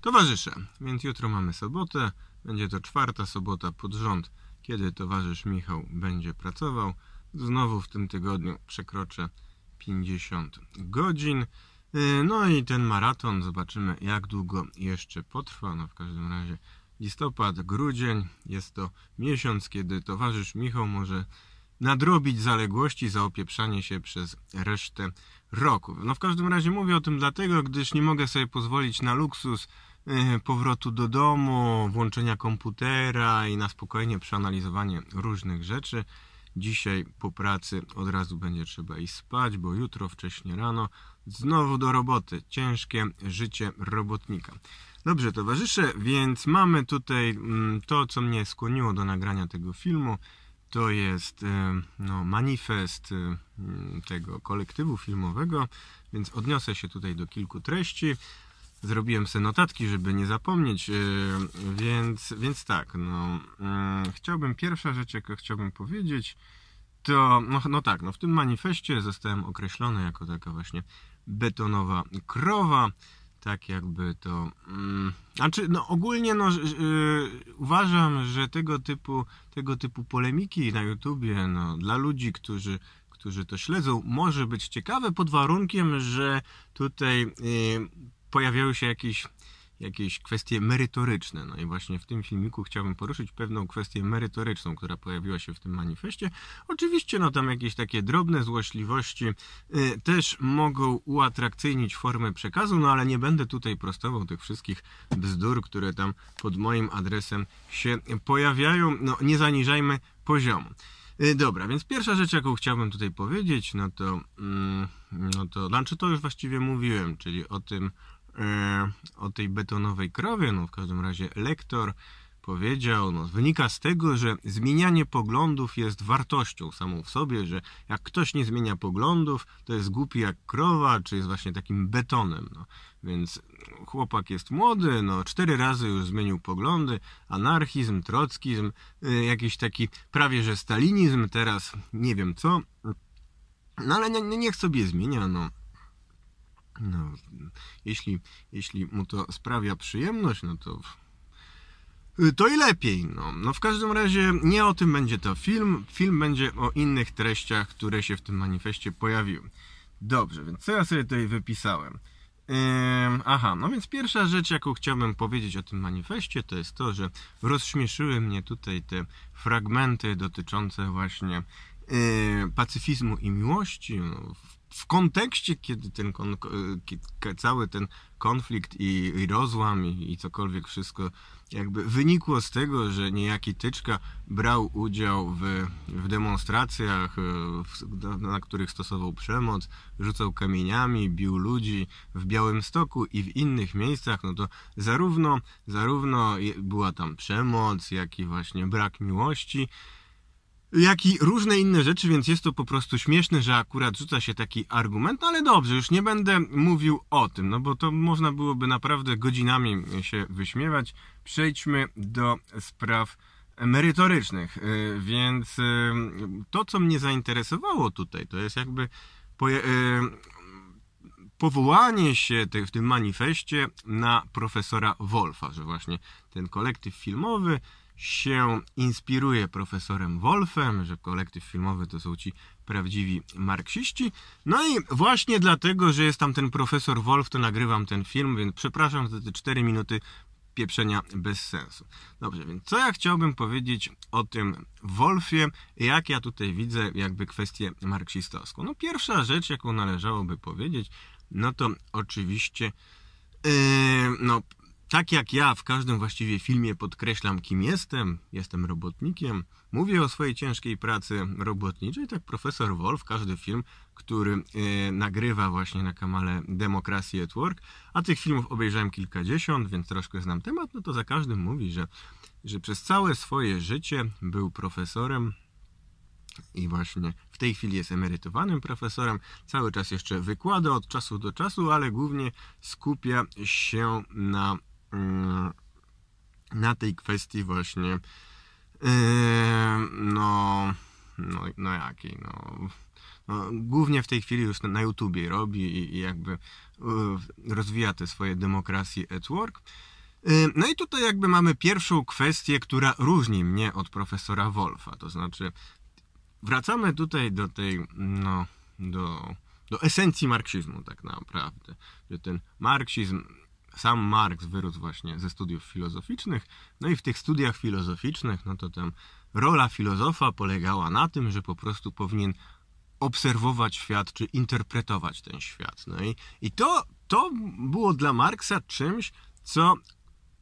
towarzysze. Więc jutro mamy sobotę, będzie to czwarta sobota pod rząd, kiedy towarzysz Michał będzie pracował. Znowu w tym tygodniu przekroczę 50 godzin. Y, no i ten maraton zobaczymy, jak długo jeszcze potrwa. No w każdym razie listopad, grudzień jest to miesiąc, kiedy towarzysz Michał może nadrobić zaległości za opieprzanie się przez resztę roku. No w każdym razie mówię o tym dlatego, gdyż nie mogę sobie pozwolić na luksus E, powrotu do domu, włączenia komputera i na spokojnie przeanalizowanie różnych rzeczy. Dzisiaj po pracy od razu będzie trzeba i spać, bo jutro wcześnie rano znowu do roboty. Ciężkie życie robotnika. Dobrze, towarzysze, więc mamy tutaj mm, to, co mnie skłoniło do nagrania tego filmu. To jest e, no, manifest e, mm, tego kolektywu filmowego, więc odniosę się tutaj do kilku treści zrobiłem sobie notatki, żeby nie zapomnieć, e, więc, więc tak, no, mm, chciałbym, pierwsza rzecz, jaką chciałbym powiedzieć, to, no, no tak, no w tym manifestie zostałem określony jako taka właśnie betonowa krowa, tak jakby to. Mm, znaczy, no ogólnie no, e, uważam, że tego typu, tego typu polemiki na YouTubie no, dla ludzi, którzy, którzy to śledzą, może być ciekawe pod warunkiem, że tutaj e, pojawiały się jakieś, jakieś kwestie merytoryczne. No i właśnie w tym filmiku chciałbym poruszyć pewną kwestię merytoryczną, która pojawiła się w tym manifestie. Oczywiście, no tam jakieś takie drobne złośliwości y, też mogą uatrakcyjnić formę przekazu, no ale nie będę tutaj prostował tych wszystkich bzdur, które tam pod moim adresem się pojawiają. No nie zaniżajmy poziomu. Y, dobra, więc pierwsza rzecz, jaką chciałbym tutaj powiedzieć, no to, mm, no to, znaczy to już właściwie mówiłem, czyli o tym E, o tej betonowej krowie, no w każdym razie lektor powiedział, no, wynika z tego, że zmienianie poglądów jest wartością samą w sobie, że jak ktoś nie zmienia poglądów, to jest głupi jak krowa, czy jest właśnie takim betonem. No. Więc chłopak jest młody, no, cztery razy już zmienił poglądy, anarchizm, trockizm, y, jakiś taki prawie że stalinizm, teraz nie wiem co, no ale niech sobie zmienia, no no, jeśli, jeśli mu to sprawia przyjemność, no to to i lepiej. No. no w każdym razie nie o tym będzie to film. Film będzie o innych treściach, które się w tym manifestie pojawiły. Dobrze, więc co ja sobie tutaj wypisałem? Yy, aha, no więc pierwsza rzecz, jaką chciałbym powiedzieć o tym manifestie, to jest to, że rozśmieszyły mnie tutaj te fragmenty dotyczące właśnie yy, pacyfizmu i miłości. No, w w kontekście, kiedy ten cały ten konflikt i, i rozłam i, i, cokolwiek wszystko jakby wynikło z tego, że niejaki Tyczka brał udział w, w demonstracjach, e, w, na, których stosował przemoc, rzucał kamieniami, bił ludzi w Białymstoku i w innych miejscach, no to zarówno, zarówno była tam przemoc, jak i właśnie brak miłości, jak i różne inne rzeczy, więc jest to po prostu śmieszne, że akurat rzuca się taki argument, no ale dobrze, już nie będę mówił o tym, no bo to można byłoby naprawdę godzinami się wyśmiewać. Przejdźmy do spraw merytorycznych, y, więc y, to, co mnie zainteresowało tutaj, to jest jakby y, powołanie się w tym manifestie na profesora Wolfa, że właśnie ten kolektyw filmowy się inspiruje profesorem Wolfem, że kolektyw filmowy to są ci prawdziwi marksiści. No i właśnie dlatego, że jest tam ten profesor Wolf, to nagrywam ten film, więc przepraszam za te 4 minuty pieprzenia bez sensu. Dobrze, więc co ja chciałbym powiedzieć o tym Wolfie, jak ja tutaj widzę jakby kwestię marksistowską. No pierwsza rzecz, jaką należałoby powiedzieć, no to oczywiście Yy, no, tak jak ja w każdym właściwie filmie podkreślam, kim jestem, jestem robotnikiem, mówię o swojej ciężkiej pracy robotniczej, tak profesor Wolf, każdy film, który yy, nagrywa właśnie na kanale Democracy at Work, a tych filmów obejrzałem kilkadziesiąt, więc troszkę znam temat, no to za każdym mówi, że, że przez całe swoje życie był profesorem i właśnie w tej chwili jest emerytowanym profesorem. Cały czas jeszcze wykłada od czasu do czasu, ale głównie skupia się na Mm, na tej kwestii właśnie e, no, no, no jakiej, no, no, głównie w tej chwili już na YouTubie robi i, i jakby e, rozwija te swoje demokracji at work. E, no i tutaj jakby mamy pierwszą kwestię, która różni mnie od profesora Wolfa, to znaczy wracamy tutaj do tej, no, do, do esencji marksizmu tak naprawdę, że ten marksizm sam Marx wyrósł właśnie ze studiów filozoficznych. No i w tych studiach filozoficznych, no to tam rola filozofa polegała na tym, że po prostu powinien obserwować świat czy interpretować ten świat. No i, i to, to było dla Marksa czymś, co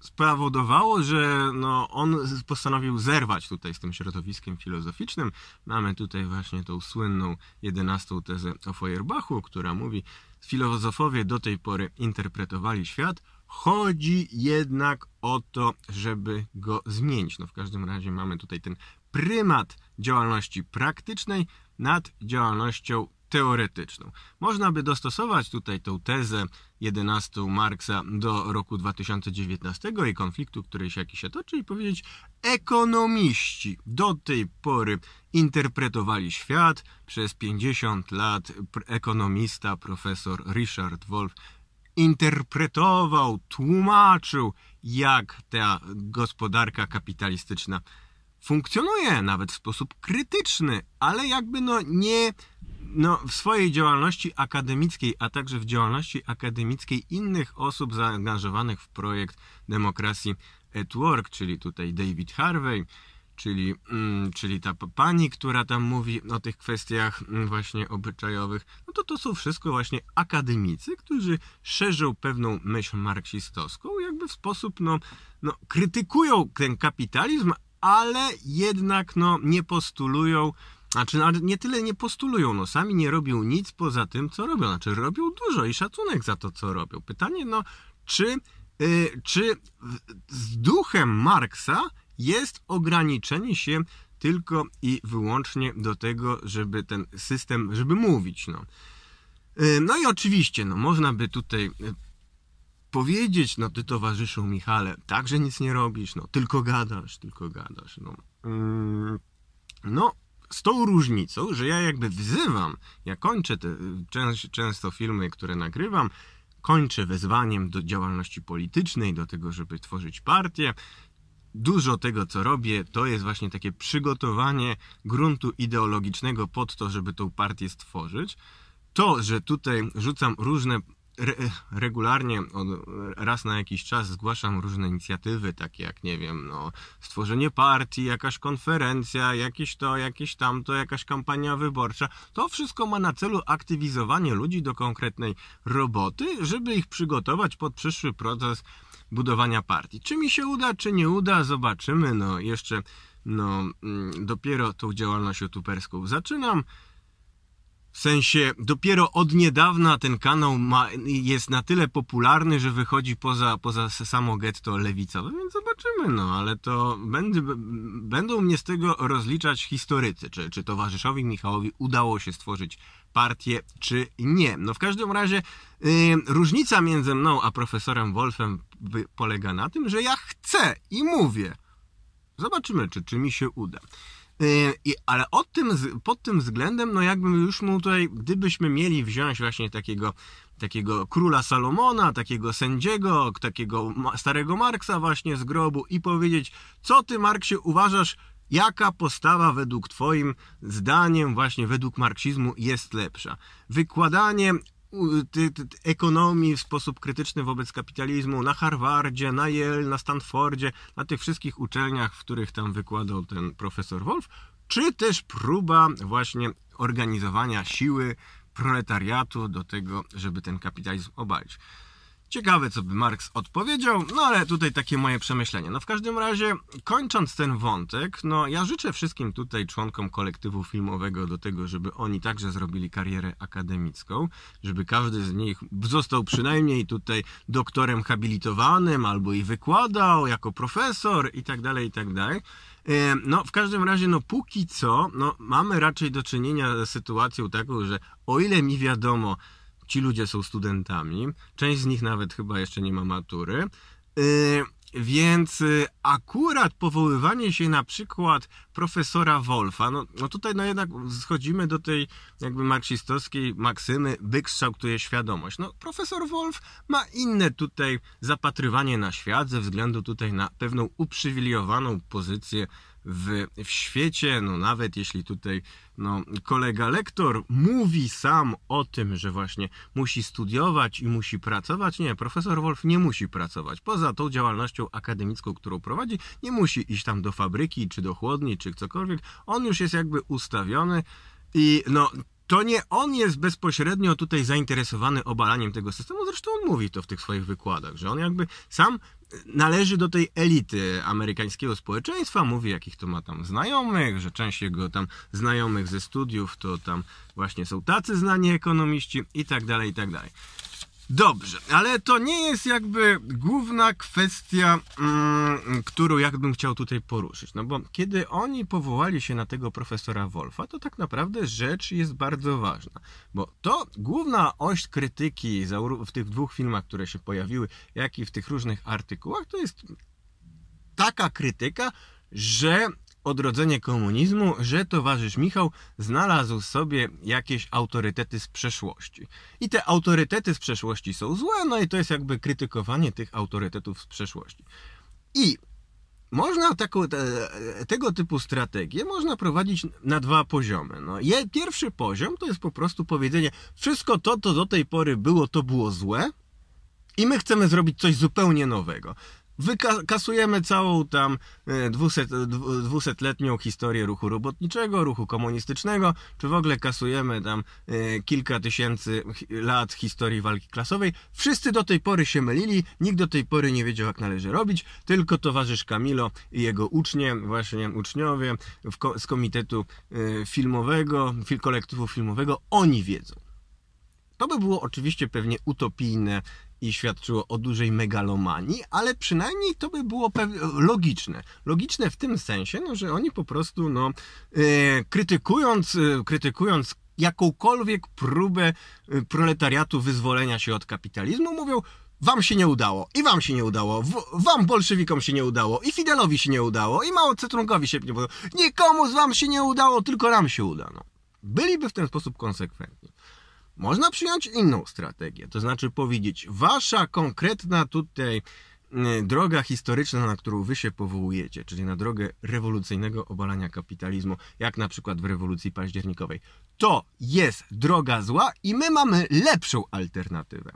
spowodowało, że no, on postanowił zerwać tutaj z tym środowiskiem filozoficznym. Mamy tutaj właśnie tą słynną jedenastą tezę o Feuerbachu, która mówi, filozofowie do tej pory interpretowali świat, chodzi jednak o to, żeby go zmienić. No w każdym razie mamy tutaj ten prymat działalności praktycznej nad działalnością teoretyczną. Można by dostosować tutaj tą tezę 11 Marksa do roku 2019 i konfliktu, który się jakiś się toczy i powiedzieć ekonomiści do tej pory interpretowali świat przez 50 lat ekonomista profesor Richard Wolff interpretował, tłumaczył jak ta gospodarka kapitalistyczna funkcjonuje nawet w sposób krytyczny, ale jakby no nie no, w swojej działalności akademickiej, a także w działalności akademickiej innych osób zaangażowanych w projekt demokracji at work, czyli tutaj David Harvey, czyli, mm, czyli ta pani, która tam mówi o tych kwestiach mm, właśnie obyczajowych, no to to są wszystko właśnie akademicy, którzy szerzą pewną myśl marksistowską, jakby w sposób, no, no krytykują ten kapitalizm, ale jednak no, nie postulują znaczy, nie tyle nie postulują, no sami nie robią nic poza tym, co robią. Znaczy, robią dużo i szacunek za to, co robią. Pytanie, no, czy, yy, czy z duchem Marksa jest ograniczenie się tylko i wyłącznie do tego, żeby ten system, żeby mówić, no. Y, no i oczywiście, no, można by tutaj y, powiedzieć, no ty towarzyszu Michale, także nic nie robisz, no tylko gadasz, tylko gadasz, no. Mm, no, z tą różnicą, że ja jakby wzywam, ja kończę te, często filmy, które nagrywam, kończę wezwaniem do działalności politycznej, do tego, żeby tworzyć partię. Dużo tego, co robię, to jest właśnie takie przygotowanie gruntu ideologicznego pod to, żeby tą partię stworzyć. To, że tutaj rzucam różne re, regularnie, od, raz na jakiś czas zgłaszam różne inicjatywy, takie jak, nie wiem, no, stworzenie partii, jakaś konferencja, jakiś to, jakiś tamto, jakaś kampania wyborcza. To wszystko ma na celu aktywizowanie ludzi do konkretnej roboty, żeby ich przygotować pod przyszły proces budowania partii. Czy mi się uda, czy nie uda, zobaczymy. No, jeszcze no, mm, dopiero tą działalność youtuberską zaczynam. W sensie dopiero od niedawna ten kanał ma, jest na tyle popularny, że wychodzi poza, poza samo getto lewicowe, więc zobaczymy, no ale to będę, będą mnie z tego rozliczać historycy, czy, czy towarzyszowi Michałowi udało się stworzyć partię, czy nie. No w każdym razie yy, różnica między mną a profesorem Wolfem polega na tym, że ja chcę i mówię. Zobaczymy, czy, czy mi się uda. Y, I, ale od tym, pod tym względem, no jakbym już mu tutaj, gdybyśmy mieli wziąć właśnie takiego, takiego króla Salomona, takiego sędziego, takiego starego Marksa właśnie z grobu i powiedzieć, co ty Marksie uważasz, jaka postawa według Twoim zdaniem, właśnie według marksizmu, jest lepsza? Wykładanie ekonomii w sposób krytyczny wobec kapitalizmu na Harvardzie, na Yale, na Stanfordzie, na tych wszystkich uczelniach, w których tam wykładał ten profesor Wolf, czy też próba właśnie organizowania siły proletariatu do tego, żeby ten kapitalizm obalić. Ciekawe, co by Marx odpowiedział, no ale tutaj takie moje przemyślenie. No w każdym razie, kończąc ten wątek, no ja życzę wszystkim tutaj członkom kolektywu filmowego do tego, żeby oni także zrobili karierę akademicką, żeby każdy z nich został przynajmniej tutaj doktorem habilitowanym albo i wykładał jako profesor i tak dalej, i tak dalej. E, no, w każdym razie, no póki co, no, mamy raczej do czynienia z sytuacją taką, że o ile mi wiadomo, Ci ludzie są studentami, część z nich nawet chyba jeszcze nie ma matury. Yy, więc y, akurat powoływanie się na przykład profesora Wolfa, no, no tutaj no jednak schodzimy do tej jakby marksistowskiej maksymy, byk kształtuje świadomość. No profesor Wolf ma inne tutaj zapatrywanie na świat ze względu tutaj na pewną uprzywilejowaną pozycję w, w świecie. No, nawet jeśli tutaj no, kolega lektor mówi sam o tym, że właśnie musi studiować i musi pracować. Nie, profesor Wolf nie musi pracować. Poza tą działalnością akademicką, którą prowadzi, nie musi iść tam do fabryki, czy do chłodni, czy cokolwiek. On już jest jakby ustawiony i no to nie on jest bezpośrednio tutaj zainteresowany obalaniem tego systemu, zresztą on mówi to w tych swoich wykładach, że on jakby sam należy do tej elity amerykańskiego społeczeństwa, mówi jakich to ma tam znajomych, że część jego tam znajomych ze studiów to tam właśnie są tacy znani ekonomiści i tak dalej, i tak dalej. Dobrze, ale to nie jest jakby główna kwestia, mm, którą jakbym chciał tutaj poruszyć. No bo kiedy oni powołali się na tego profesora Wolfa, to tak naprawdę rzecz jest bardzo ważna. Bo to główna oś krytyki w tych dwóch filmach, które się pojawiły, jak i w tych różnych artykułach, to jest taka krytyka, że odrodzenie komunizmu, że towarzysz Michał znalazł sobie jakieś autorytety z przeszłości. I te autorytety z przeszłości są złe, no i to jest jakby krytykowanie tych autorytetów z przeszłości. I można taką, tego typu strategię można prowadzić na dwa poziomy. No, pierwszy poziom to jest po prostu powiedzenie, wszystko to, co do tej pory było, to było złe, i my chcemy zrobić coś zupełnie nowego wykasujemy całą tam 200-letnią e, historię ruchu robotniczego, ruchu komunistycznego, czy w ogóle kasujemy tam e, kilka tysięcy lat historii walki klasowej. Wszyscy do tej pory się mylili, nikt do tej pory nie wiedział, jak należy robić, tylko towarzysz Kamilo i jego ucznie, właśnie uczniowie z komitetu e, filmowego, kolektywu filmowego, oni wiedzą. To by było oczywiście pewnie utopijne i świadczyło o dużej megalomanii, ale przynajmniej to by było logiczne. Logiczne w tym sensie, no, że oni po prostu no, e, krytykując, e, krytykując jakąkolwiek próbę e, proletariatu wyzwolenia się od kapitalizmu, mówią, wam się nie udało, i wam się nie udało, w, wam bolszewikom się nie udało, i Fidelowi się nie udało, i Mało Cetrunkowi się nie udało. Nikomu z wam się nie udało, tylko nam się uda. No. Byliby w ten sposób konsekwentni. Można przyjąć inną strategię, to znaczy powiedzieć, wasza konkretna tutaj droga historyczna, na którą wy się powołujecie, czyli na drogę rewolucyjnego obalania kapitalizmu, jak na przykład w rewolucji październikowej, to jest droga zła i my mamy lepszą alternatywę.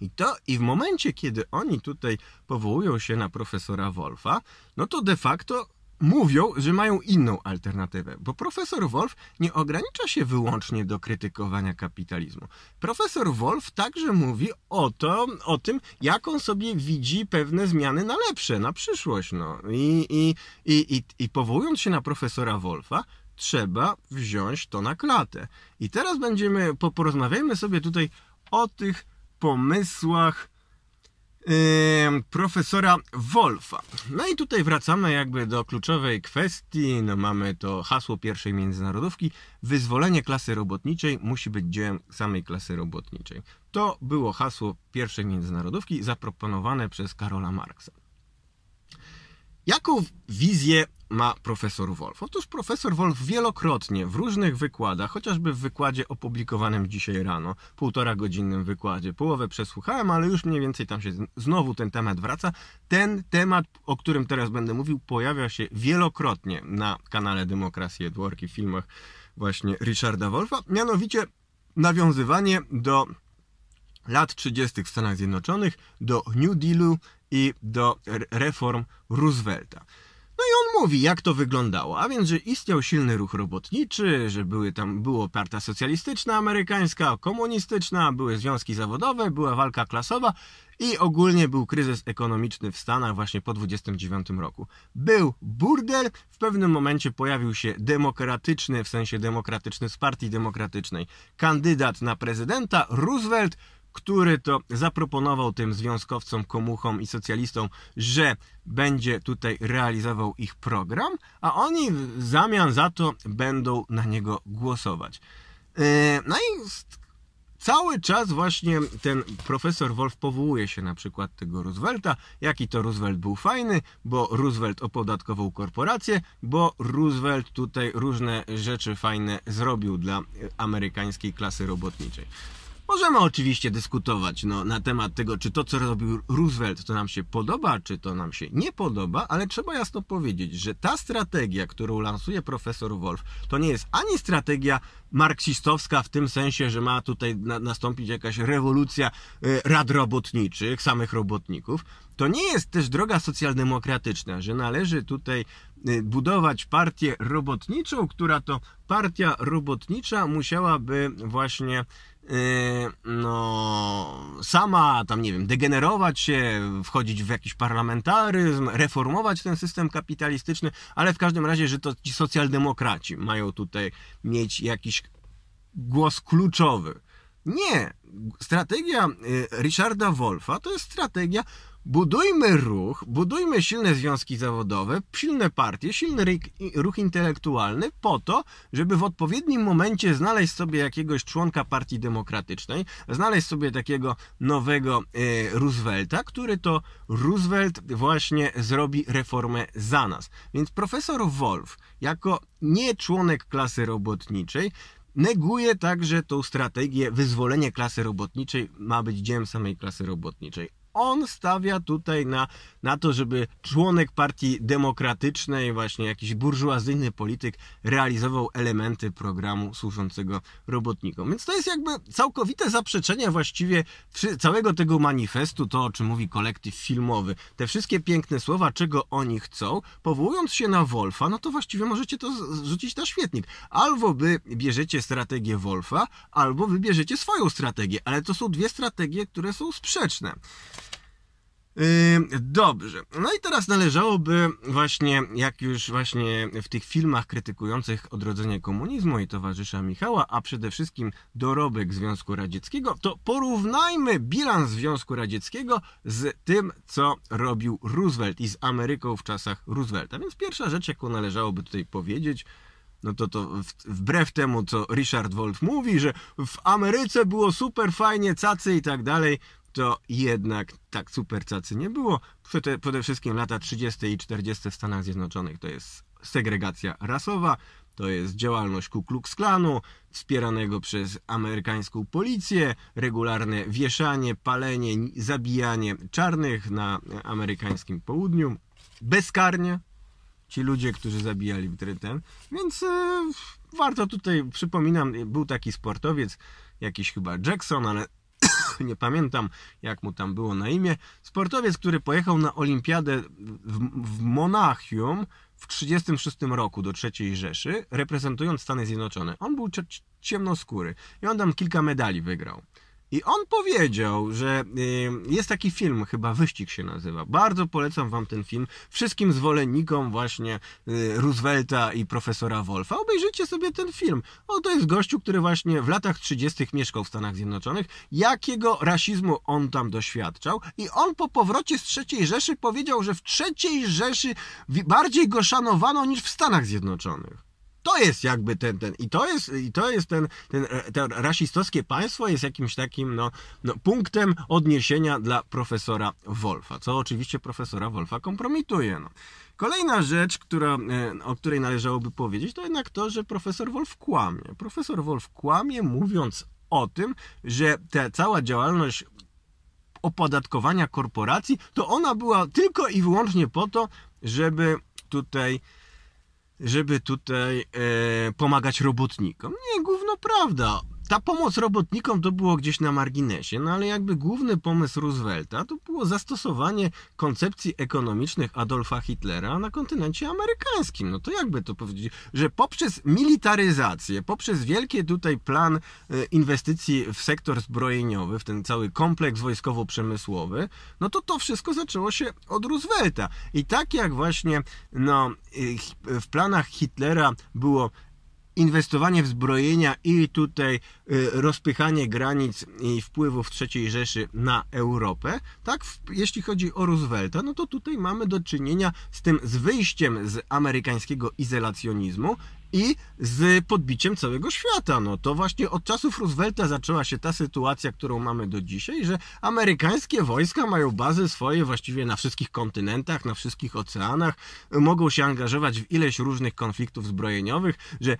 I to i w momencie, kiedy oni tutaj powołują się na profesora Wolfa, no to de facto mówią, że mają inną alternatywę, bo profesor Wolf nie ogranicza się wyłącznie do krytykowania kapitalizmu. Profesor Wolf także mówi o, to, o tym, jak on sobie widzi pewne zmiany na lepsze, na przyszłość. No. I, i, i, i, i powołując się na profesora Wolfa, trzeba wziąć to na klatę. I teraz będziemy, porozmawiajmy sobie tutaj o tych pomysłach profesora Wolfa. No i tutaj wracamy jakby do kluczowej kwestii. No mamy to hasło pierwszej międzynarodówki. Wyzwolenie klasy robotniczej musi być dziełem samej klasy robotniczej. To było hasło pierwszej międzynarodówki zaproponowane przez Karola Marksa. Jaką wizję ma profesor Wolf? Otóż profesor Wolf wielokrotnie w różnych wykładach, chociażby w wykładzie opublikowanym dzisiaj rano, półtora godzinnym wykładzie, połowę przesłuchałem, ale już mniej więcej tam się znowu ten temat wraca. Ten temat, o którym teraz będę mówił, pojawia się wielokrotnie na kanale Demokracji i w filmach właśnie Richarda Wolfa, mianowicie nawiązywanie do lat 30. w Stanach Zjednoczonych, do New Dealu i do reform Roosevelta. No i on mówi, jak to wyglądało. A więc, że istniał silny ruch robotniczy, że były tam, było partia socjalistyczna amerykańska, komunistyczna, były związki zawodowe, była walka klasowa i ogólnie był kryzys ekonomiczny w Stanach właśnie po 29 roku. Był burdel, w pewnym momencie pojawił się demokratyczny, w sensie demokratyczny z partii demokratycznej, kandydat na prezydenta, Roosevelt, który to zaproponował tym związkowcom, komuchom i socjalistom, że będzie tutaj realizował ich program, a oni w zamian za to będą na niego głosować. E, no i cały czas właśnie ten profesor Wolf powołuje się na przykład tego Roosevelta, jaki to Roosevelt był fajny, bo Roosevelt opodatkował korporacje, bo Roosevelt tutaj różne rzeczy fajne zrobił dla amerykańskiej klasy robotniczej. Możemy oczywiście dyskutować no, na temat tego, czy to, co robił Roosevelt, to nam się podoba, czy to nam się nie podoba, ale trzeba jasno powiedzieć, że ta strategia, którą lansuje profesor Wolf, to nie jest ani strategia marksistowska w tym sensie, że ma tutaj na, nastąpić jakaś rewolucja y, rad robotniczych, samych robotników. To nie jest też droga socjaldemokratyczna, że należy tutaj y, budować partię robotniczą, która to partia robotnicza musiałaby właśnie Y, no, sama tam, nie wiem, degenerować się, wchodzić w jakiś parlamentaryzm, reformować ten system kapitalistyczny, ale w każdym razie, że to ci socjaldemokraci mają tutaj mieć jakiś głos kluczowy. Nie! Strategia y, Richarda Wolfa to jest strategia budujmy ruch, budujmy silne związki zawodowe, silne partie, silny ruch intelektualny po to, żeby w odpowiednim momencie znaleźć sobie jakiegoś członka partii demokratycznej, znaleźć sobie takiego nowego y, Roosevelta, który to Roosevelt właśnie zrobi reformę za nas. Więc profesor Wolf, jako nie członek klasy robotniczej, neguje także tą strategię wyzwolenie klasy robotniczej ma być dziełem samej klasy robotniczej on stawia tutaj na, na to, żeby członek partii demokratycznej, właśnie jakiś burżuazyjny polityk, realizował elementy programu służącego robotnikom. Więc to jest jakby całkowite zaprzeczenie właściwie całego tego manifestu, to o czym mówi kolektyw filmowy. Te wszystkie piękne słowa, czego oni chcą, powołując się na Wolfa, no to właściwie możecie to rzucić na świetnik. Albo wy bierzecie strategię Wolfa, albo wybierzecie swoją strategię, ale to są dwie strategie, które są sprzeczne. Dobrze. No i teraz należałoby właśnie, jak już właśnie w tych filmach krytykujących odrodzenie komunizmu i towarzysza Michała, a przede wszystkim dorobek Związku Radzieckiego, to porównajmy bilans Związku Radzieckiego z tym, co robił Roosevelt i z Ameryką w czasach Roosevelta. Więc pierwsza rzecz, jaką należałoby tutaj powiedzieć, no to to wbrew temu, co Richard Wolff mówi, że w Ameryce było super fajnie, cacy i tak dalej, to jednak tak super cacy nie było. Przede, wszystkim lata 30. i 40. w Stanach Zjednoczonych to jest segregacja rasowa, to jest działalność Ku Klux Klanu, wspieranego przez amerykańską policję, regularne wieszanie, palenie, zabijanie czarnych na amerykańskim południu, bezkarnie. Ci ludzie, którzy zabijali Bryten. Więc e, warto tutaj, przypominam, był taki sportowiec, jakiś chyba Jackson, ale nie pamiętam jak mu tam było na imię, sportowiec, który pojechał na olimpiadę w, w Monachium w 1936 roku do III Rzeszy, reprezentując Stany Zjednoczone. On był ciemnoskóry i on tam kilka medali wygrał. I on powiedział, że y, jest taki film, chyba Wyścig się nazywa. Bardzo polecam wam ten film wszystkim zwolennikom właśnie y, Roosevelta i profesora Wolfa. Obejrzyjcie sobie ten film. O, to jest gościu, który właśnie w latach 30. mieszkał w Stanach Zjednoczonych. Jakiego rasizmu on tam doświadczał? I on po powrocie z III Rzeszy powiedział, że w III Rzeszy bardziej go szanowano niż w Stanach Zjednoczonych to jest jakby ten, ten i to jest, i to jest ten, ten, rasistowskie państwo jest jakimś takim, no, no, punktem odniesienia dla profesora Wolfa, co oczywiście profesora Wolfa kompromituje, no. Kolejna rzecz, która, e, o której należałoby powiedzieć, to jednak to, że profesor Wolf kłamie. Profesor Wolf kłamie, mówiąc o tym, że ta cała działalność opodatkowania korporacji, to ona była tylko i wyłącznie po to, żeby tutaj żeby tutaj e, pomagać robotnikom. Nie, gówno prawda ta pomoc robotnikom to było gdzieś na marginesie, no ale jakby główny pomysł Roosevelta to było zastosowanie koncepcji ekonomicznych Adolfa Hitlera na kontynencie amerykańskim. No to jakby to powiedzieć, że poprzez militaryzację, poprzez wielkie tutaj plan e, inwestycji w sektor zbrojeniowy, w ten cały kompleks wojskowo-przemysłowy, no to to wszystko zaczęło się od Roosevelta. I tak jak właśnie no, e, w planach Hitlera było inwestowanie w zbrojenia i tutaj y, rozpychanie granic i wpływów III Rzeszy na Europę, tak? Jeśli chodzi o Roosevelta, no to tutaj mamy do czynienia z tym z wyjściem z amerykańskiego izolacjonizmu i z podbiciem całego świata. No to właśnie od czasów Roosevelta zaczęła się ta sytuacja, którą mamy do dzisiaj, że amerykańskie wojska mają bazy swoje właściwie na wszystkich kontynentach, na wszystkich oceanach, mogą się angażować w ileś różnych konfliktów zbrojeniowych, że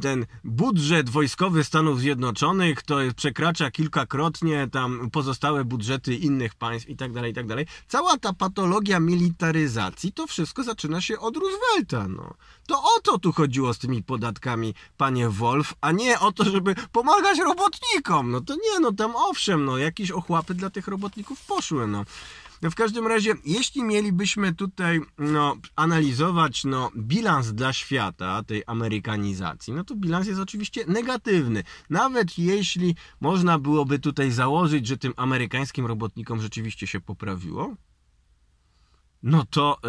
ten budżet wojskowy Stanów Zjednoczonych to przekracza kilkakrotnie tam pozostałe budżety innych państw i tak dalej, i tak dalej. Cała ta patologia militaryzacji to wszystko zaczyna się od Roosevelta. No. To o to tu chodziło z tymi podatkami, panie Wolf, a nie o to, żeby pomagać robotnikom. No to nie, no tam owszem, no jakieś ochłapy dla tych robotników poszły, no. No w każdym razie, jeśli mielibyśmy tutaj no, analizować no, bilans dla świata tej amerykanizacji, no to bilans jest oczywiście negatywny. Nawet jeśli można byłoby tutaj założyć, że tym amerykańskim robotnikom rzeczywiście się poprawiło, no to y,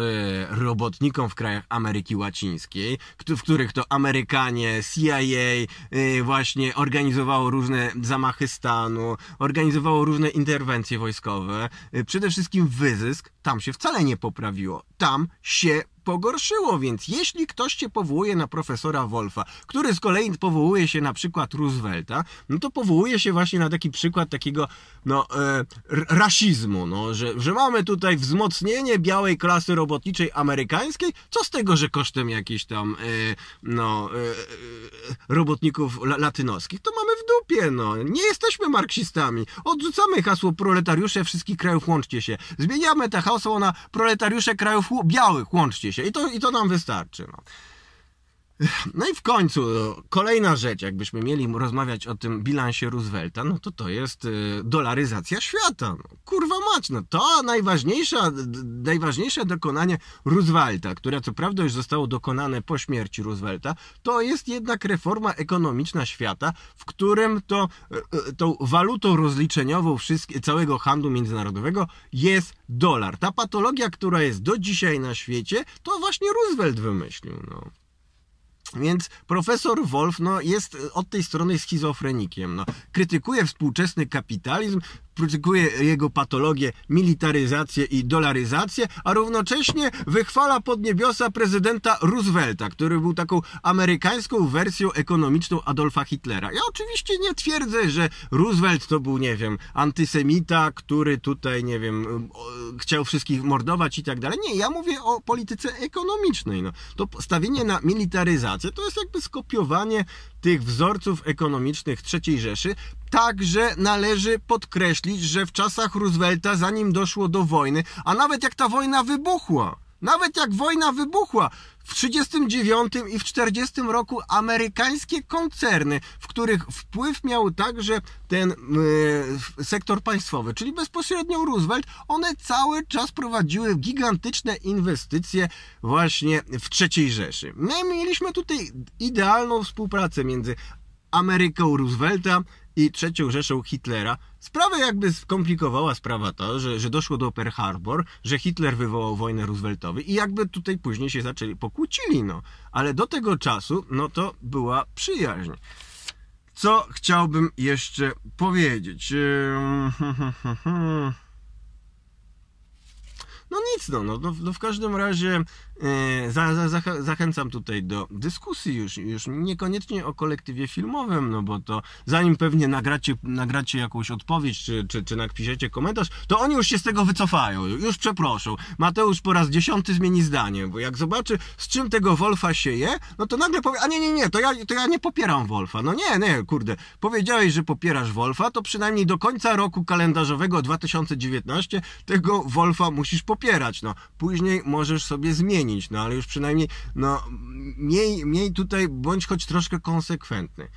robotnikom w krajach Ameryki Łacińskiej, w których to Amerykanie, CIA y, e, właśnie organizowało różne zamachy stanu, organizowało różne interwencje wojskowe, y, przede wszystkim wyzysk tam się wcale nie poprawiło. Tam się pogorszyło. Więc jeśli ktoś cię powołuje na profesora Wolfa, który z kolei powołuje się na przykład Roosevelta, no to powołuje się właśnie na taki przykład takiego no, e, rasizmu, no, że, że mamy tutaj wzmocnienie białej klasy robotniczej amerykańskiej, co z tego, że kosztem jakichś tam e, no, e, e robotników la, latynoskich, to mamy w dupie, no. Nie jesteśmy marksistami. Odrzucamy hasło proletariusze wszystkich krajów, łączcie się. Zmieniamy to hasło na proletariusze krajów białych, łączcie się. I to, i to nam wystarczy. No. No i w końcu e, kolejna rzecz, jakbyśmy mieli rozmawiać o tym bilansie Roosevelta, no to to jest e, dolaryzacja świata. No, kurwa mać, no to najważniejsze, najważniejsze dokonanie Roosevelta, które co prawda już zostało dokonane po śmierci Roosevelta, to jest jednak reforma ekonomiczna świata, w którym to e, tą walutą rozliczeniową całego handlu międzynarodowego jest dolar. Ta patologia, która jest do dzisiaj na świecie, to właśnie Roosevelt wymyślił. No. Więc profesor Wolf no, jest e, od tej strony schizofrenikiem. No. Krytykuje współczesny kapitalizm, krytykuje jego patologię, militaryzację i dolaryzację, a równocześnie wychwala pod niebiosa prezydenta Roosevelta, który był taką amerykańską wersją ekonomiczną Adolfa Hitlera. Ja oczywiście nie twierdzę, że Roosevelt to był, nie wiem, antysemita, który tutaj, nie wiem, chciał wszystkich mordować i tak dalej. Nie, ja mówię o polityce ekonomicznej. No. To stawienie na militaryzację to jest jakby skopiowanie tych wzorców ekonomicznych III Rzeszy. Także należy podkreślić, że w czasach Roosevelta, zanim doszło do wojny, a nawet jak ta wojna wybuchła, nawet jak wojna wybuchła, w 1939 i w 40 roku amerykańskie koncerny, w których wpływ miał także ten yy, sektor państwowy, czyli bezpośrednio Roosevelt, one cały czas prowadziły gigantyczne inwestycje właśnie w III Rzeszy. My no mieliśmy tutaj idealną współpracę między Ameryką Roosevelta, i trzecią Rzeszą Hitlera, sprawę jakby skomplikowała sprawa to, że, że doszło do Pearl Harbor, że Hitler wywołał wojnę Rooseveltowi i jakby tutaj później się zaczęli, pokłócili, no. Ale do tego czasu, no to była przyjaźń. Co chciałbym jeszcze powiedzieć? Yy, hmm, hmm, hmm, no nic, no, no, no, no w każdym razie e, za, za, zachęcam tutaj do dyskusji już, już niekoniecznie o kolektywie filmowym, no bo to zanim pewnie nagracie, nagracie jakąś odpowiedź, czy, czy, czy napiszecie komentarz, to oni już się z tego wycofają, już przeproszą. Mateusz po raz dziesiąty zmieni zdanie, bo jak zobaczy, z czym tego Wolfa się je, no to nagle powie, a nie, nie, nie, to ja, to ja nie popieram Wolfa. No nie, nie, kurde, powiedziałeś, że popierasz Wolfa, to przynajmniej do końca roku kalendarzowego 2019 tego Wolfa musisz popierać popierać, no. Później możesz sobie zmienić, no ale już przynajmniej, no, mniej, mniej tutaj bądź choć troszkę konsekwentny.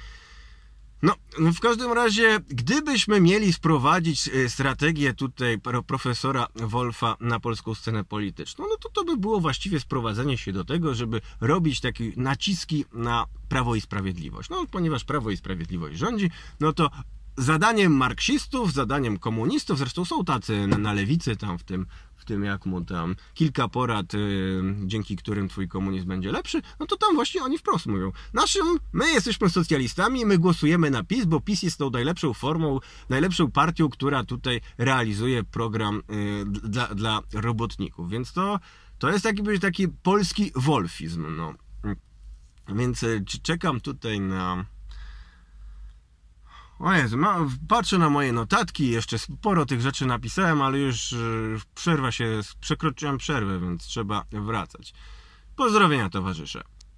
No, no, w każdym razie, gdybyśmy mieli wprowadzić y, strategię tutaj profesora Wolfa na polską scenę polityczną, no to to by było właściwie sprowadzenie się do tego, żeby robić takie naciski na Prawo i Sprawiedliwość. No, ponieważ Prawo i Sprawiedliwość rządzi, no to zadaniem marksistów, zadaniem komunistów, zresztą są tacy na, na lewicy tam w tym w tym jak mu tam kilka porad, y, dzięki którym twój komunizm będzie lepszy, no to tam właśnie oni wprost mówią. Naszym, my jesteśmy socjalistami, my głosujemy na PiS, bo PiS jest tą najlepszą formą, najlepszą partią, która tutaj realizuje program y, dla, dla robotników. Więc to, to jest taki taki polski wolfizm, no. Więc y, czekam tutaj na o Jezu, ma, patrzę na moje notatki, jeszcze sporo tych rzeczy napisałem, ale już e, przerwa się, przekroczyłem przerwę, więc trzeba wracać. Pozdrowienia towarzysze.